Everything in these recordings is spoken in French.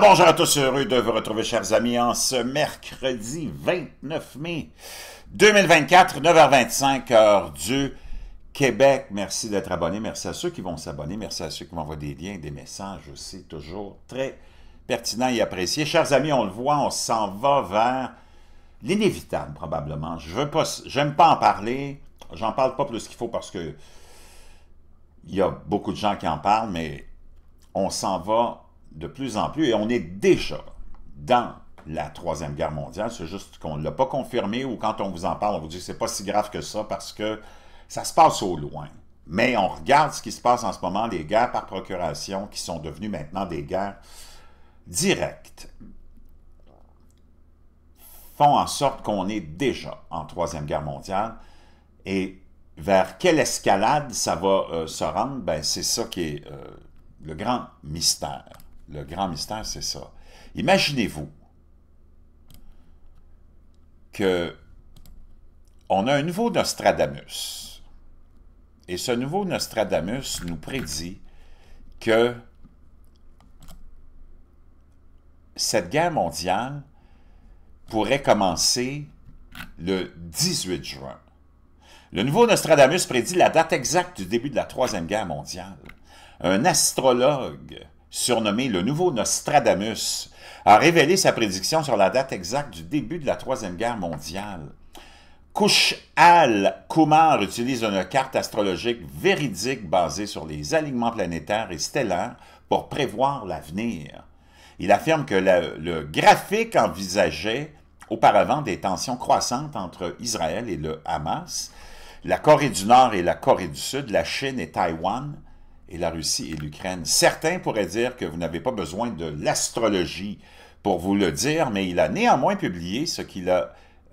bonjour à tous, heureux de vous retrouver, chers amis, en ce mercredi 29 mai 2024, 9h25, heure du Québec. Merci d'être abonné, merci à ceux qui vont s'abonner, merci à ceux qui m'envoient des liens, des messages aussi, toujours très pertinents et appréciés. Chers amis, on le voit, on s'en va vers l'inévitable, probablement. Je veux pas, j'aime pas en parler, j'en parle pas plus qu'il faut parce que il y a beaucoup de gens qui en parlent, mais on s'en va de plus en plus, et on est déjà dans la Troisième Guerre mondiale, c'est juste qu'on ne l'a pas confirmé, ou quand on vous en parle, on vous dit que ce n'est pas si grave que ça, parce que ça se passe au loin. Mais on regarde ce qui se passe en ce moment, les guerres par procuration, qui sont devenues maintenant des guerres directes, font en sorte qu'on est déjà en Troisième Guerre mondiale, et vers quelle escalade ça va euh, se rendre, ben, c'est ça qui est euh, le grand mystère le grand mystère, c'est ça. Imaginez-vous que on a un nouveau Nostradamus. Et ce nouveau Nostradamus nous prédit que cette guerre mondiale pourrait commencer le 18 juin. Le nouveau Nostradamus prédit la date exacte du début de la Troisième Guerre mondiale. Un astrologue surnommé le nouveau Nostradamus, a révélé sa prédiction sur la date exacte du début de la Troisième Guerre mondiale. Kouch al-Kumar utilise une carte astrologique véridique basée sur les alignements planétaires et stellaires pour prévoir l'avenir. Il affirme que le, le graphique envisageait auparavant des tensions croissantes entre Israël et le Hamas, la Corée du Nord et la Corée du Sud, la Chine et Taïwan, et la Russie et l'Ukraine. Certains pourraient dire que vous n'avez pas besoin de l'astrologie pour vous le dire, mais il a néanmoins publié euh,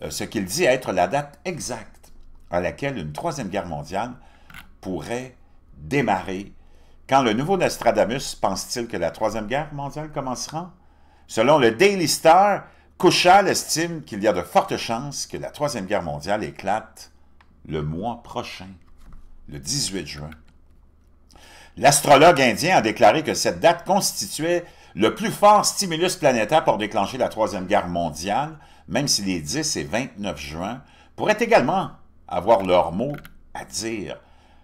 ce qu'il dit être la date exacte à laquelle une troisième guerre mondiale pourrait démarrer. Quand le nouveau Nostradamus pense-t-il que la troisième guerre mondiale commencera? Selon le Daily Star, Kouchal estime qu'il y a de fortes chances que la troisième guerre mondiale éclate le mois prochain, le 18 juin. L'astrologue indien a déclaré que cette date constituait le plus fort stimulus planétaire pour déclencher la Troisième Guerre mondiale, même si les 10 et 29 juin pourraient également avoir leur mot à dire.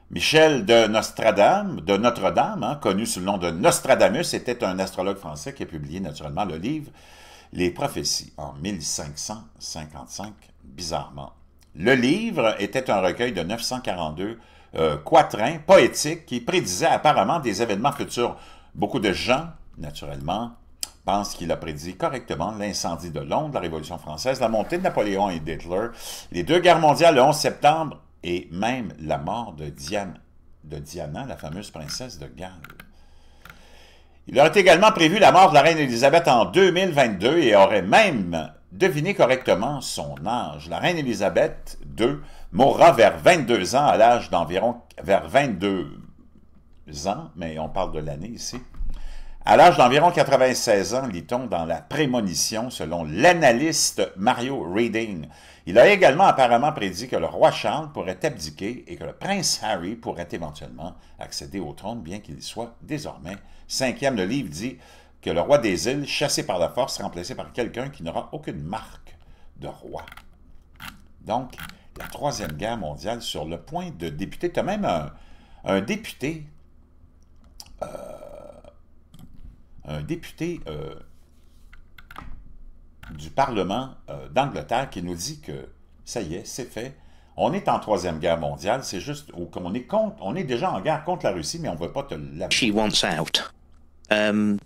Michel de Nostradam, de Notre-Dame, hein, connu sous le nom de Nostradamus, était un astrologue français qui a publié naturellement le livre Les prophéties en 1555, bizarrement. Le livre était un recueil de 942 euh, quatrain poétique qui prédisait apparemment des événements futurs. Beaucoup de gens, naturellement, pensent qu'il a prédit correctement l'incendie de Londres, la Révolution française, la montée de Napoléon et d'Hitler, les deux guerres mondiales le 11 septembre et même la mort de Diane, de Diana, la fameuse princesse de Galles. Il aurait également prévu la mort de la reine Élisabeth en 2022 et aurait même deviné correctement son âge. La reine Élisabeth II mourra vers 22 ans, à l'âge d'environ... vers 22 ans, mais on parle de l'année ici. À l'âge d'environ 96 ans, lit-on dans la prémonition, selon l'analyste Mario Reading. Il a également apparemment prédit que le roi Charles pourrait abdiquer et que le prince Harry pourrait éventuellement accéder au trône, bien qu'il soit désormais Cinquième, le livre dit que le roi des îles, chassé par la force, remplacé par quelqu'un qui n'aura aucune marque de roi. Donc, la Troisième Guerre mondiale sur le point de députer, Tu as même un, député, un député euh, euh, du Parlement euh, d'Angleterre qui nous dit que ça y est, c'est fait. On est en Troisième Guerre mondiale, c'est juste qu'on est, est déjà en guerre contre la Russie, mais on ne veut pas te la... She out. Um,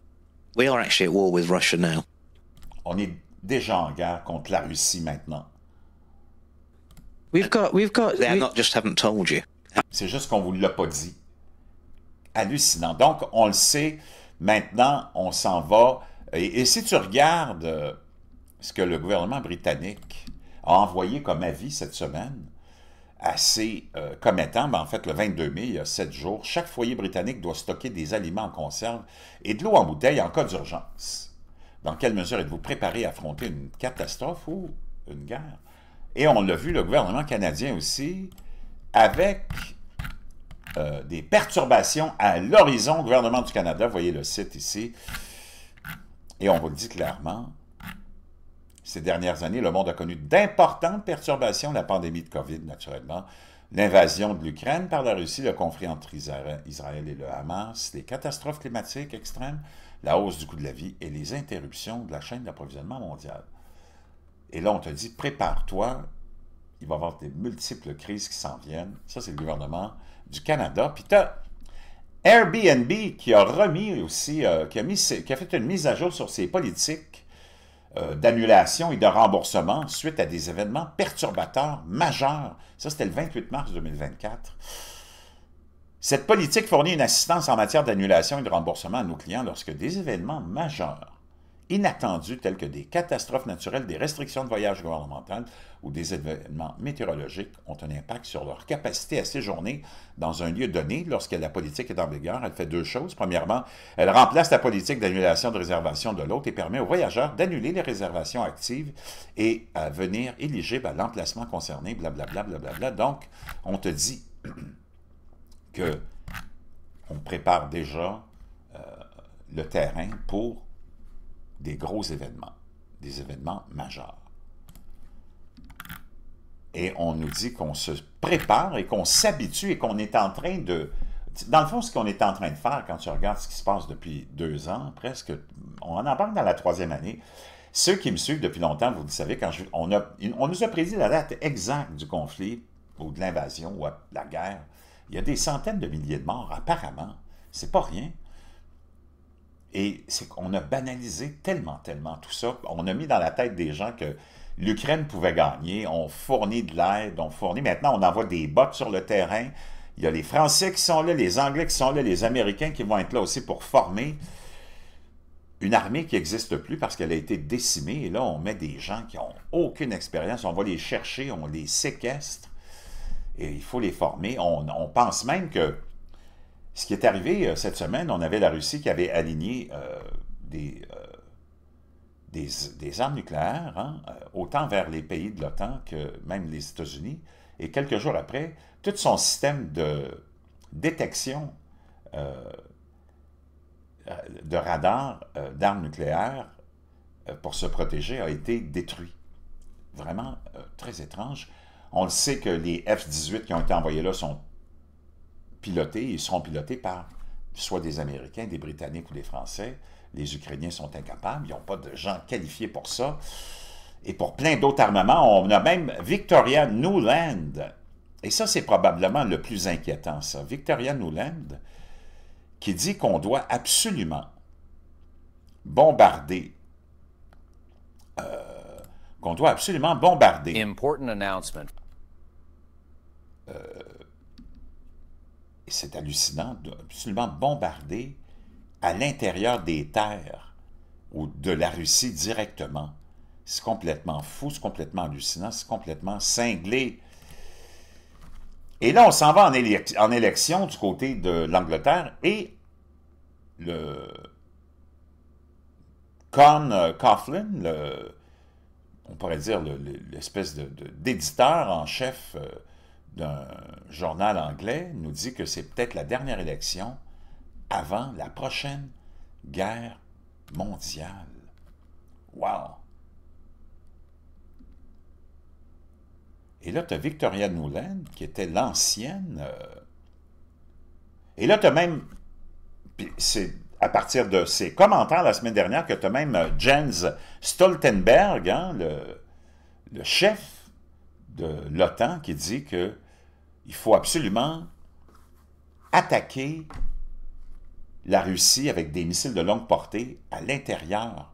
on est déjà en guerre contre la Russie maintenant. We've got, we've got. not just haven't told you. C'est juste qu'on vous l'a pas dit. Hallucinant. Donc on le sait. Maintenant, on s'en va. et, si tu regardes euh, ce que le gouvernement britannique a envoyé comme avis cette semaine, assez euh, commettant. Mais ben, en fait, le 22 mai, il y a sept jours, chaque foyer britannique doit stocker des aliments en conserve et de l'eau en bouteille en cas d'urgence. Dans quelle mesure êtes-vous préparé à affronter une catastrophe ou une guerre? Et on l'a vu, le gouvernement canadien aussi, avec euh, des perturbations à l'horizon, gouvernement du Canada, voyez le site ici, et on vous le dit clairement, ces dernières années, le monde a connu d'importantes perturbations, la pandémie de COVID naturellement, l'invasion de l'Ukraine par la Russie, le conflit entre Israël et le Hamas, les catastrophes climatiques extrêmes, la hausse du coût de la vie et les interruptions de la chaîne d'approvisionnement mondiale. Et là, on te dit, prépare-toi, il va y avoir des multiples crises qui s'en viennent. Ça, c'est le gouvernement du Canada. Puis tu Airbnb qui a remis aussi, euh, qui, qui a fait une mise à jour sur ses politiques euh, d'annulation et de remboursement suite à des événements perturbateurs majeurs. Ça, c'était le 28 mars 2024. Cette politique fournit une assistance en matière d'annulation et de remboursement à nos clients lorsque des événements majeurs inattendus tels que des catastrophes naturelles, des restrictions de voyage gouvernementales ou des événements météorologiques ont un impact sur leur capacité à séjourner dans un lieu donné. Lorsque la politique est en vigueur, elle fait deux choses. Premièrement, elle remplace la politique d'annulation de réservation de l'autre et permet aux voyageurs d'annuler les réservations actives et à venir éligibles à l'emplacement concerné, blablabla. Bla, bla, bla, Donc, on te dit que on prépare déjà euh, le terrain pour des gros événements, des événements majeurs. Et on nous dit qu'on se prépare et qu'on s'habitue et qu'on est en train de... Dans le fond, ce qu'on est en train de faire, quand tu regardes ce qui se passe depuis deux ans, presque, on en parle dans la troisième année, ceux qui me suivent depuis longtemps, vous le savez, quand on, on, nous a prédit la date exacte du conflit ou de l'invasion ou de la guerre. Il y a des centaines de milliers de morts, apparemment. C'est pas rien. Et c'est qu'on a banalisé tellement, tellement tout ça. On a mis dans la tête des gens que l'Ukraine pouvait gagner. On fournit de l'aide, on fournit. Maintenant, on envoie des bottes sur le terrain. Il y a les Français qui sont là, les Anglais qui sont là, les Américains qui vont être là aussi pour former une armée qui n'existe plus parce qu'elle a été décimée. Et là, on met des gens qui n'ont aucune expérience. On va les chercher, on les séquestre. Et il faut les former. on pense même que ce qui est arrivé euh, cette semaine, on avait la Russie qui avait aligné euh, euh, des, armes nucléaires, hein, autant vers les pays de l'OTAN que même les États-Unis. Et quelques jours après, tout son système de détection de radars d'armes nucléaires pour se protéger a été détruit. Vraiment très étrange. On le sait que les F-18 qui ont été envoyés là sont pilotés, ils seront pilotés par soit des Américains, des Britanniques ou des Français. Les Ukrainiens sont incapables, ils n'ont pas de gens qualifiés pour ça. Et pour plein d'autres armements, on a même Victoria Newland. Et ça, c'est probablement le plus inquiétant, ça. Victoria Newland, qui dit qu'on doit absolument bombarder euh, qu'on doit absolument bombarder. Important announcement. Euh, c'est hallucinant, absolument bombardé à l'intérieur des terres ou de la Russie directement. C'est complètement fou, c'est complètement hallucinant, c'est complètement cinglé. Et là, on s'en va en, élection du côté de l'Angleterre et le Con euh, Coughlin, le, on pourrait dire l'espèce de d'éditeur en chef euh, d'un journal anglais nous dit que c'est peut-être la dernière élection avant la prochaine guerre mondiale. Wow! Et là, tu as Victoria Nuland, qui était l'ancienne. Euh, et là, tu as même... C'est à partir de ses commentaires la semaine dernière que tu as même euh, Jens Stoltenberg, hein, le, le chef de l'OTAN, qui dit que il faut absolument attaquer la Russie avec des missiles de longue portée à l'intérieur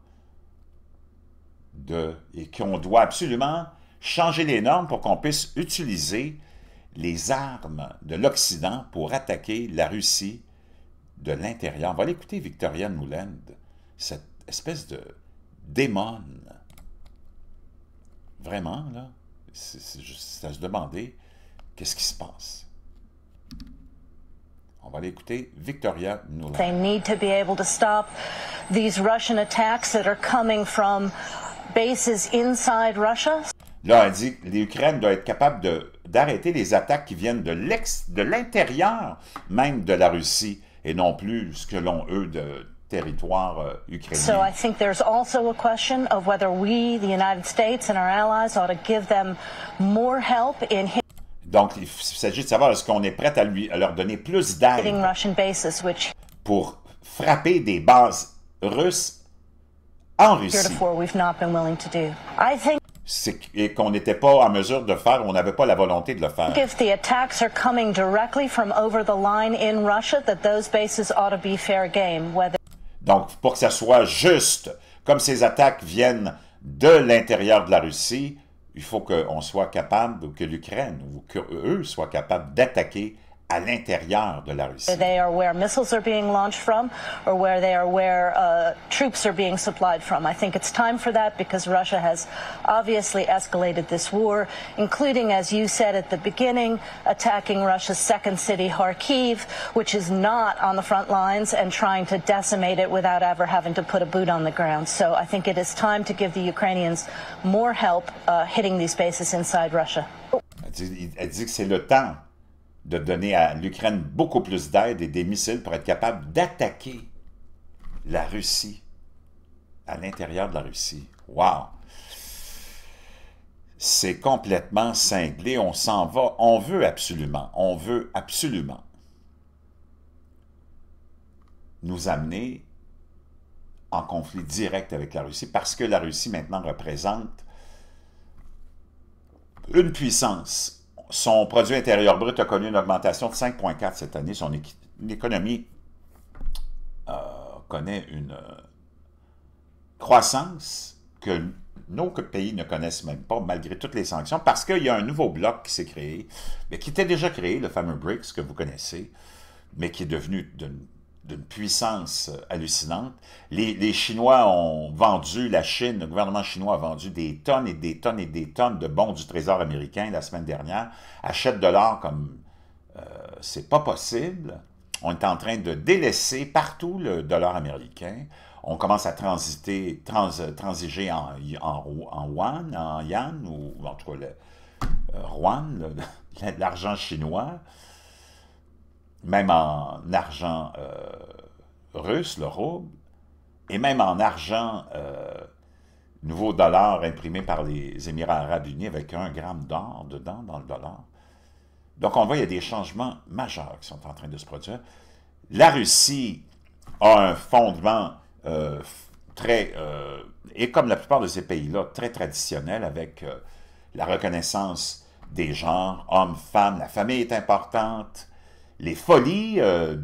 de... et qu'on doit absolument changer les normes pour qu'on puisse utiliser les armes de l'Occident pour attaquer la Russie de l'intérieur. On va l'écouter, écouter cette espèce de démon. Vraiment, là, c'est à se demander qu'est-ce qui se passe? On va l'écouter Victoria Nuland. They need to be able to stop these Russian attacks that are coming from bases inside Russia. Là, elle dit l'Ukraine doit être capable d'arrêter les attaques qui viennent de l'intérieur même de la Russie et non plus ce que l'on eux de territoire euh, ukrainien. So I think there's also a question of whether we, the United States and our allies ought to give them more help in donc, il s'agit de savoir est-ce qu'on est prêt à, lui, à leur donner plus d'aide pour frapper des bases russes en Russie. Et qu'on n'était pas en mesure de faire, on n'avait pas la volonté de le faire. Donc, pour que ça soit juste, comme ces attaques viennent de l'intérieur de la Russie, il faut qu'on soit capable, que l'Ukraine, ou qu'eux soient capables d'attaquer à l'intérieur de la Russie. They are where missiles are being launched from or where they are where uh, troops are being supplied from. I think it's time for that because Russia has obviously escalated this war, including, as you said at the beginning, attacking Russia's second city, Kharkiv, which is not on the front lines and trying to decimate it without ever having to put a boot on the ground. So I think it is time to give the Ukrainians more help uh, hitting these bases inside Russia. Elle dit, elle dit que c'est le temps de donner à l'Ukraine beaucoup plus d'aide et des missiles pour être capable d'attaquer la Russie à l'intérieur de la Russie. Wow! C'est complètement cinglé, on s'en va, on veut absolument, on veut absolument nous amener en conflit direct avec la Russie parce que la Russie maintenant représente une puissance son produit intérieur brut a connu une augmentation de 5,4 cette année. Son économie euh, connaît une euh, croissance que nos pays ne connaissent même pas, malgré toutes les sanctions, parce qu'il y a un nouveau bloc qui s'est créé, mais qui était déjà créé, le fameux BRICS que vous connaissez, mais qui est devenu d'une puissance hallucinante. Les, Chinois ont vendu, la Chine, le gouvernement chinois a vendu des tonnes et des tonnes et des tonnes de bons du Trésor américain la semaine dernière, achète de l'or comme euh, c'est pas possible. On est en train de délaisser partout le dollar américain. On commence à transiter, transiger en, en, yuan, en yan ou en tout cas le, euh, yuan, l'argent chinois même en argent euh, russe, l'euro, et même en argent euh, nouveau dollar imprimé par les Émirats arabes unis avec un gramme d'or dedans, dans le dollar. Donc on voit il y a des changements majeurs qui sont en train de se produire. La Russie a un fondement euh, très, et comme la plupart de ces pays-là, très traditionnel avec la reconnaissance des genres, hommes, femmes, la famille est importante, les folies euh,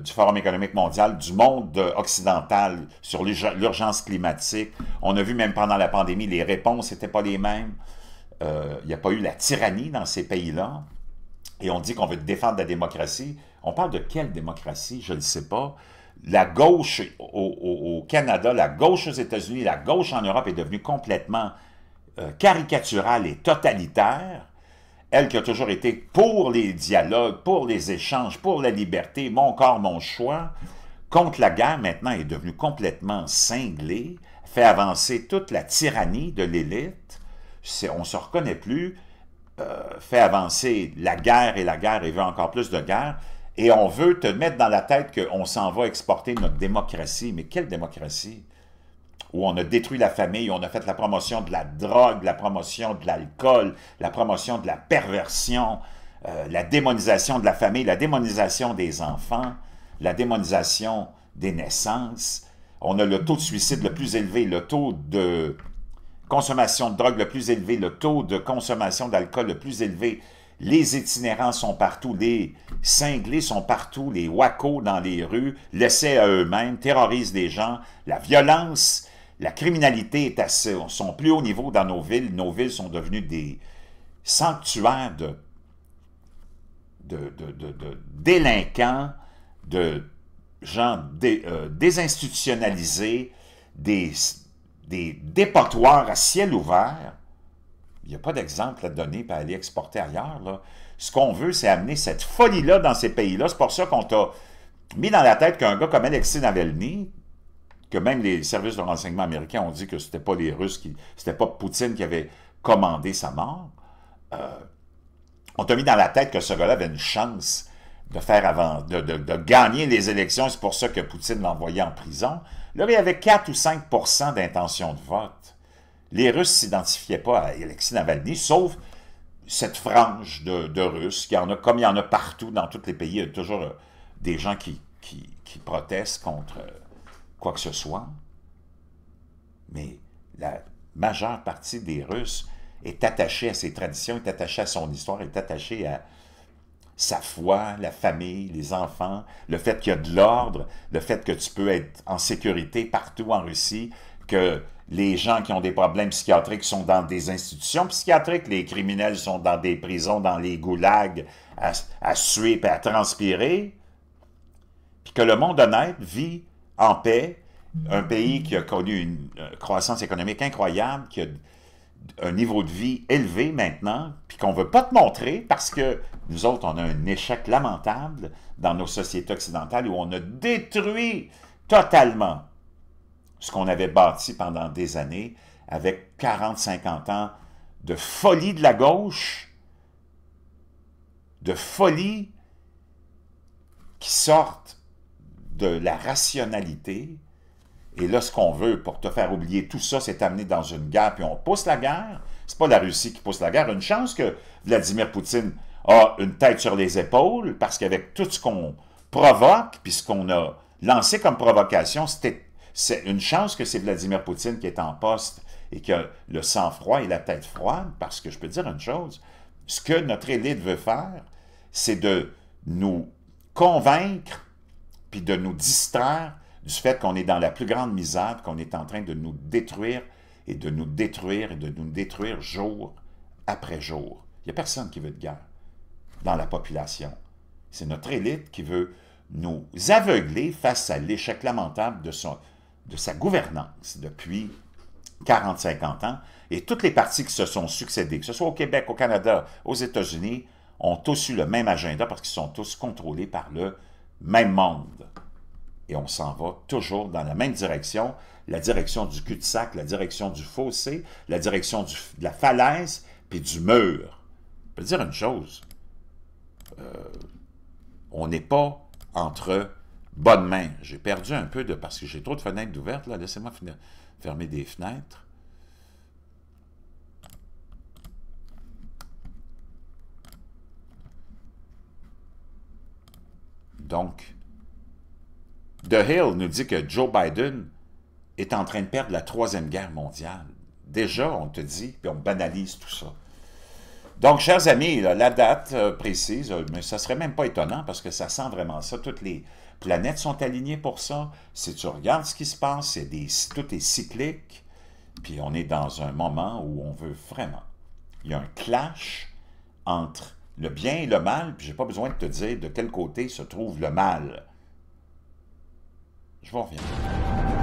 du Forum économique mondial, du monde occidental sur l'urgence climatique. On a vu même pendant la pandémie, les réponses n'étaient pas les mêmes. Il euh, n'y a pas eu la tyrannie dans ces pays-là. Et on dit qu'on veut défendre la démocratie. On parle de quelle démocratie? Je ne sais pas. La gauche au, Canada, la gauche aux États-Unis, la gauche en Europe est devenue complètement euh, caricaturale et totalitaire elle qui a toujours été pour les dialogues, pour les échanges, pour la liberté, mon corps, mon choix, contre la guerre maintenant est devenue complètement cinglée, fait avancer toute la tyrannie de l'élite, on ne se reconnaît plus, euh, fait avancer la guerre et la guerre et veut encore plus de guerre, et on veut te mettre dans la tête qu'on s'en va exporter notre démocratie. Mais quelle démocratie? où on a détruit la famille, on a fait la promotion de la drogue, la promotion de l'alcool, la promotion de la perversion, euh, la démonisation de la famille, la démonisation des enfants, la démonisation des naissances. On a le taux de suicide le plus élevé, le taux de consommation de drogue le plus élevé, le taux de consommation d'alcool le plus élevé. Les itinérants sont partout, les cinglés sont partout, les wacos dans les rues, laissés à eux-mêmes, terrorisent les gens. La violence, la criminalité est à son plus haut niveau dans nos villes. Nos villes sont devenues des sanctuaires de, de, délinquants, de gens euh, désinstitutionnalisés, des, des dépotoirs à ciel ouvert. Il n'y a pas d'exemple à donner pour aller exporter ailleurs. Ce qu'on veut, c'est amener cette folie-là dans ces pays-là. C'est pour ça qu'on t'a mis dans la tête qu'un gars comme Alexis Navalny, que même les services de renseignement américains ont dit que c'était pas les Russes qui, c'était pas Poutine qui avait commandé sa mort. Euh, on t'a mis dans la tête que ce gars-là avait une chance de faire avant, de, gagner les élections. C'est pour ça que Poutine l'envoyait en prison. Là, il y avait 4 ou 5 d'intention de vote. Les Russes s'identifiaient pas à Alexis Navalny, sauf cette frange de, Russes, qui en a, comme il y en a partout dans tous les pays, il y a toujours euh, des gens qui, qui, qui protestent contre euh, quoi que ce soit. Mais la majeure partie des Russes est attachée à ses traditions, est attachée à son histoire, est attachée à sa foi, la famille, les enfants, le fait qu'il y a de l'ordre, le fait que tu peux être en sécurité partout en Russie, que les gens qui ont des problèmes psychiatriques sont dans des institutions psychiatriques, les criminels sont dans des prisons, dans les goulags, à, suer et à transpirer, puis que le monde honnête vit en paix, un pays qui a connu une croissance économique incroyable, qui a un niveau de vie élevé maintenant, puis qu'on ne veut pas te montrer parce que nous autres, on a un échec lamentable dans nos sociétés occidentales où on a détruit totalement ce qu'on avait bâti pendant des années avec 40-50 ans de folie de la gauche, de folie qui sortent de la rationalité. Et là, ce qu'on veut pour te faire oublier tout ça, c'est t'amener dans une guerre, puis on pousse la guerre. C'est pas la Russie qui pousse la guerre. Une chance que Vladimir Poutine a une tête sur les épaules, parce qu'avec tout ce qu'on provoque, puis ce qu'on a lancé comme provocation, c'est une chance que c'est Vladimir Poutine qui est en poste et que le sang-froid et la tête froide, parce que je peux dire une chose, ce que notre élite veut faire, c'est de nous convaincre puis de nous distraire du fait qu'on est dans la plus grande misère, qu'on est en train de nous détruire et de nous détruire et de nous détruire jour après jour. Il n'y a personne qui veut de guerre dans la population. C'est notre élite qui veut nous aveugler face à l'échec lamentable de, son, de sa gouvernance depuis 40-50 ans. Et toutes les parties qui se sont succédées, que ce soit au Québec, au Canada, aux États-Unis, ont tous eu le même agenda parce qu'ils sont tous contrôlés par le même monde. Et on s'en va toujours dans la même direction, la direction du cul-de-sac, la direction du fossé, la direction de la falaise, puis du mur. Je peux dire une chose, euh, on n'est pas entre bonnes mains. J'ai perdu un peu de... parce que j'ai trop de fenêtres ouvertes, là. Laissez-moi fermer des fenêtres. Donc, The Hill nous dit que Joe Biden est en train de perdre la Troisième Guerre mondiale. Déjà, on te dit, puis on banalise tout ça. Donc, chers amis, la date euh, précise, euh, mais ça serait même pas étonnant parce que ça sent vraiment ça. Toutes les planètes sont alignées pour ça. Si tu regardes ce qui se passe, c'est des, tout est cyclique. Puis on est dans un moment où on veut vraiment. Il y a un clash entre le bien et le mal, puis je n'ai pas besoin de te dire de quel côté se trouve le mal. Je vous reviens.